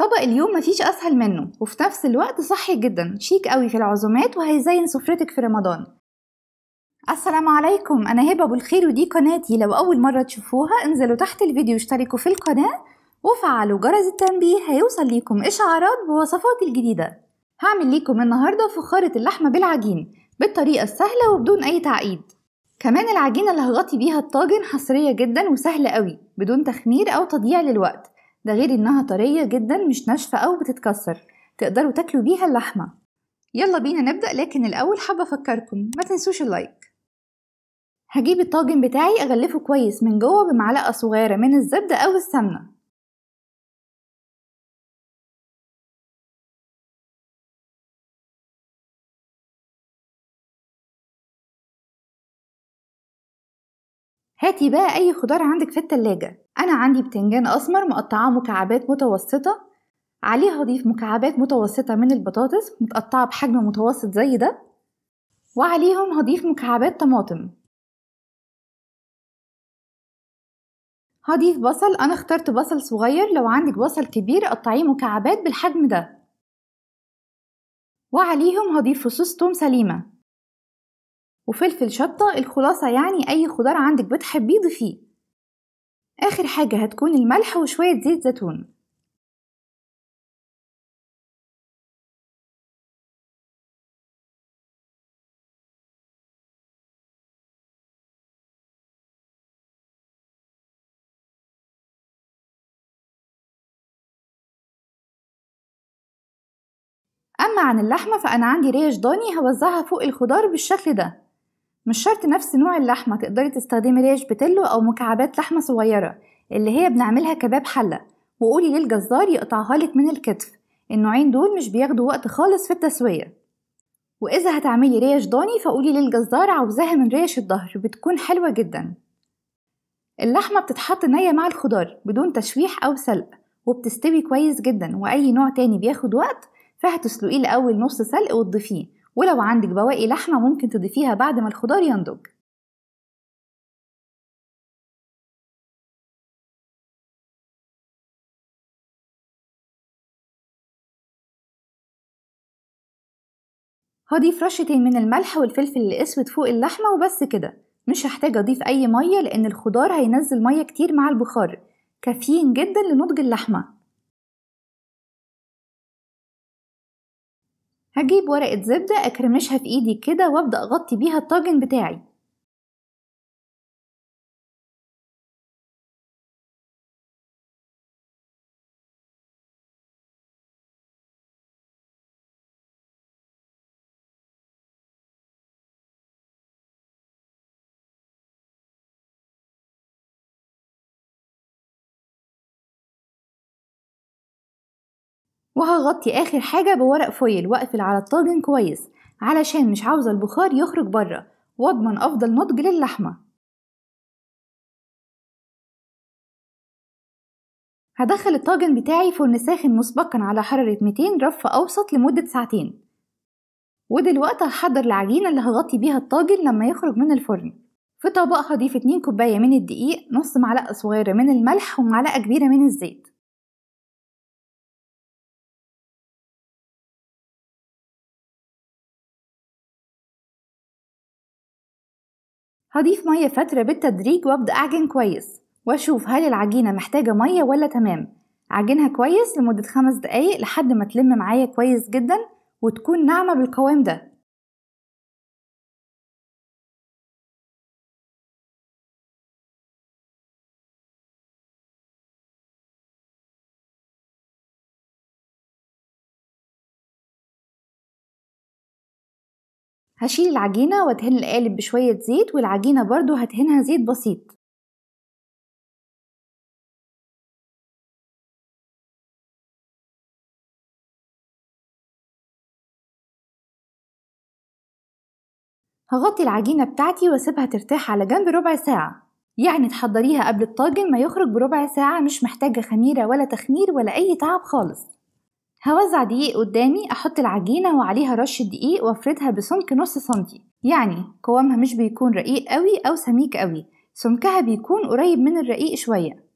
طبق اليوم مفيش اسهل منه وفي نفس الوقت صحي جدا شيك قوي في العزومات وهيزين سفرتك في رمضان السلام عليكم انا هبه ابو الخير ودي قناتي لو اول مره تشوفوها انزلوا تحت الفيديو اشتركوا في القناه وفعلوا جرس التنبيه هيوصل ليكم اشعارات بوصفاتي الجديده هعمل ليكم النهارده فخاره اللحمه بالعجين بالطريقه السهله وبدون اي تعقيد كمان العجينه اللي هغطي بيها الطاجن حصريه جدا وسهله قوي بدون تخمير او تضييع للوقت ده غير إنها طرية جدا مش ناشفة أو بتتكسر تقدروا تاكلوا بيها اللحمة يلا بينا نبدأ لكن الأول حابة أفكركم ما تنسوش اللايك هجيب الطاجن بتاعي أغلفه كويس من جوه بمعلقة صغيرة من الزبدة أو السمنة هاتي بقى أي خضار عندك في التلاجة أنا عندي بتنجان أسمر مقطعاه مكعبات متوسطة عليها أضيف مكعبات متوسطة من البطاطس متقطعة بحجم متوسط زي ده وعليهم هضيف مكعبات طماطم هضيف بصل أنا اخترت بصل صغير لو عندك بصل كبير قطعيه مكعبات بالحجم ده وعليهم هضيف فصوص توم سليمة وفلفل شطة الخلاصة يعني أي خضار عندك بتحبيه ضيفيه آخر حاجة هتكون الملح وشوية زيت زيتون أما عن اللحمة فأنا عندي ريش ضاني هوزعها فوق الخضار بالشكل ده مش شرط نفس نوع اللحمة تقدري تستخدمي ريش بتلو أو مكعبات لحمة صغيرة اللي هي بنعملها كباب حلة وقولي للجزار يقطعها لك من الكتف النوعين دول مش بياخدوا وقت خالص في التسوية وإذا هتعملي ريش ضاني فقولي للجزار عاوزاها من ريش الظهر بتكون حلوة جدا اللحمة بتتحط نية مع الخضار بدون تشويح أو سلق وبتستوي كويس جدا وأي نوع تاني بياخد وقت فهتسلقيه الأول نص سلق وتضيفيه ولو عندك بواقي لحمة ممكن تضيفيها بعد ما الخضار ينضج هضيف رشتين من الملح والفلفل الأسود فوق اللحمة وبس كده مش هحتاج أضيف أي مية لأن الخضار هينزل مية كتير مع البخار كافيين جدا لنضج اللحمة هجيب ورقة زبدة أكرمشها في إيدي كده وأبدأ أغطي بيها الطاجن بتاعي وهغطي آخر حاجة بورق فويل واقفل على الطاجن كويس علشان مش عاوزة البخار يخرج بره واضمن أفضل نضج للحمة هدخل الطاجن بتاعي فرن ساخن مسبقا على حرارة 200 رف أوسط لمدة ساعتين ودلوقتي هحضر العجينة اللي هغطي بيها الطاجن لما يخرج من الفرن في طبق هضيف 2 كوباية من الدقيق نص معلقة صغيرة من الملح ومعلقة كبيرة من الزيت هضيف مية فترة بالتدريج وأبدأ أعجن كويس وأشوف هل العجينة محتاجة مية ولا تمام أعجنها كويس لمدة خمس دقايق لحد ما تلم معايا كويس جدا وتكون ناعمة بالقوام ده هشيل العجينة وادهن القالب بشوية زيت والعجينة برضو هدهنها زيت بسيط هغطي العجينة بتاعتي واسيبها ترتاح على جنب ربع ساعة يعني تحضريها قبل الطاجن ما يخرج بربع ساعة مش محتاجة خميرة ولا تخمير ولا أي تعب خالص هوزع دقيق قدامي أحط العجينة وعليها رش دقيق وأفردها بسمك نص سنتي يعني قوامها مش بيكون رقيق قوي أو سميك قوي سمكها بيكون قريب من الرقيق شوية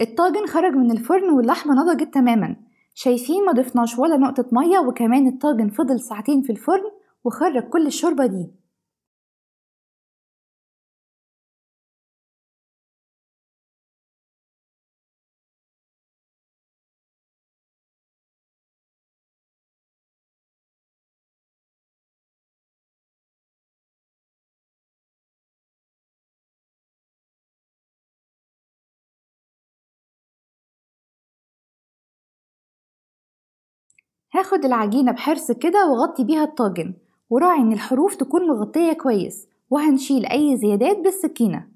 الطاجن خرج من الفرن واللحمة نضجت تماما شايفين ما ضفناش ولا نقطة مية وكمان الطاجن فضل ساعتين في الفرن وخرج كل الشوربة دي هاخد العجينة بحرص كده وغطي بيها الطاجن وراعي إن الحروف تكون مغطية كويس وهنشيل أي زيادات بالسكينة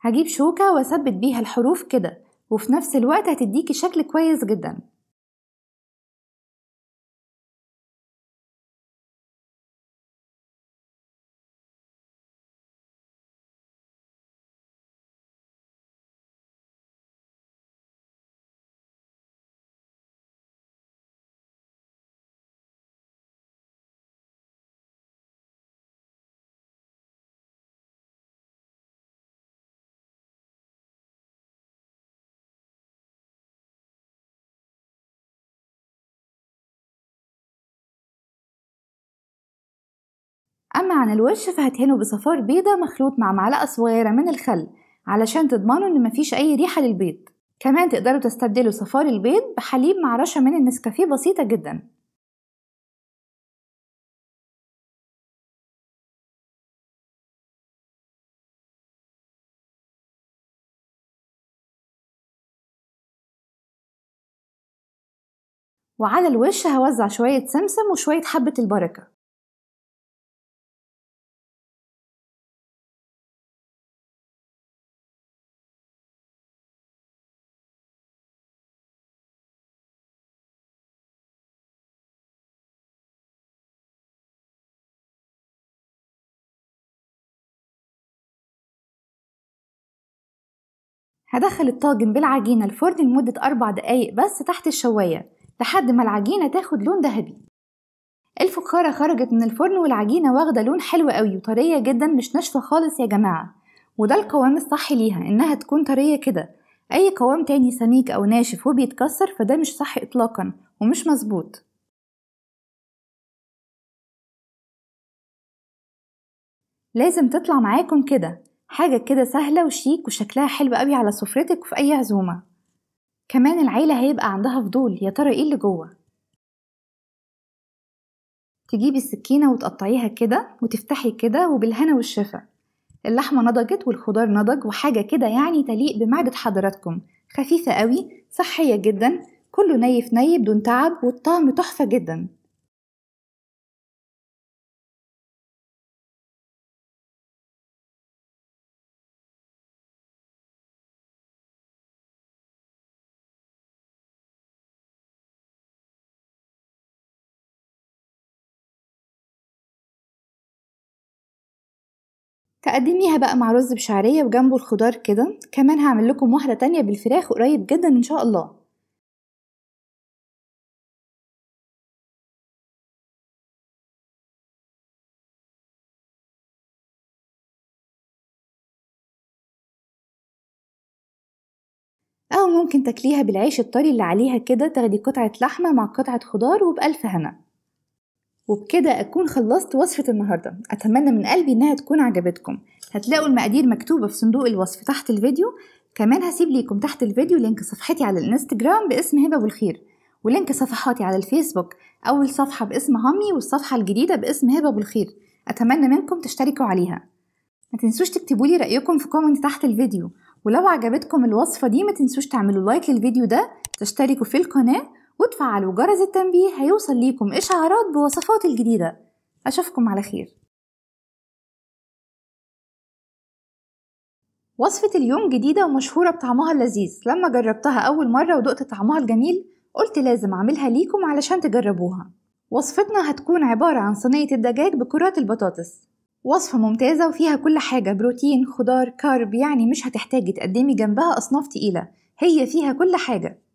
هجيب شوكة وأثبت بيها الحروف كده وفي نفس الوقت هتديكي شكل كويس جدا أما عن الوش فهتهنوا بصفار بيضة مخلوط مع معلقة صغيرة من الخل علشان تضمنوا إن مفيش أي ريحة للبيض كمان تقدروا تستبدلوا صفار البيض بحليب مع رشة من النسكافيه بسيطة جدا وعلى الوش هوزع شوية سمسم وشوية حبة البركة هدخل الطاجن بالعجينة الفرن لمدة أربع دقايق بس تحت الشواية لحد ما العجينة تاخد لون ذهبي الفخارة خرجت من الفرن والعجينة واخدة لون حلو قوي وطرية جدا مش ناشفة خالص يا جماعة وده القوام الصح ليها إنها تكون طرية كده أي قوام تاني سميك أو ناشف وبيتكسر فده مش صح إطلاقا ومش مظبوط لازم تطلع معاكم كده حاجة كده سهلة وشيك وشكلها حلو قوي على سفرتك وفي أي عزومة كمان العيلة هيبقى عندها فضول يا ترى ايه اللي جوه تجيبي السكينة وتقطعيها كده وتفتحي كده وبالهنا والشفا اللحمة نضجت والخضار نضج وحاجة كده يعني تليق بمعدة حضراتكم خفيفة قوي صحية جدا كله ني في دون بدون تعب والطعم تحفة جدا تقدميها بقى مع رز بشعرية وجنبه الخضار كده كمان هعمل لكم واحدة تانية بالفراخ قريب جدا ان شاء الله أو ممكن تاكليها بالعيش الطري اللي عليها كده تاخدي قطعة لحمة مع قطعة خضار وبألف هنا وبكده أكون خلصت وصفة النهاردة أتمنى من قلبي إنها تكون عجبتكم هتلاقوا المقادير مكتوبة في صندوق الوصف تحت الفيديو كمان هسيب ليكم تحت الفيديو لينك صفحتي على الانستجرام باسم هبة والخير ولينك صفحاتي على الفيسبوك أول صفحة باسم همي والصفحة الجديدة باسم هبة والخير أتمنى منكم تشتركوا عليها ما تنسوش تكتبوا لي رأيكم في كومنت تحت الفيديو ولو عجبتكم الوصفة دي ما تنسوش تعملوا لايك للفيديو ده تشتركوا في القناة وتفعلوا جرس التنبيه هيوصل ليكم إشعارات بوصفاتي الجديدة أشوفكم على خير وصفة اليوم جديدة ومشهورة بطعمها اللذيذ لما جربتها أول مرة ودقت طعمها الجميل قلت لازم أعملها ليكم علشان تجربوها وصفتنا هتكون عبارة عن صينية الدجاج بكرات البطاطس وصفة ممتازة وفيها كل حاجة بروتين خضار كارب يعني مش هتحتاجي تقدمي جنبها أصناف تقيلة هي فيها كل حاجة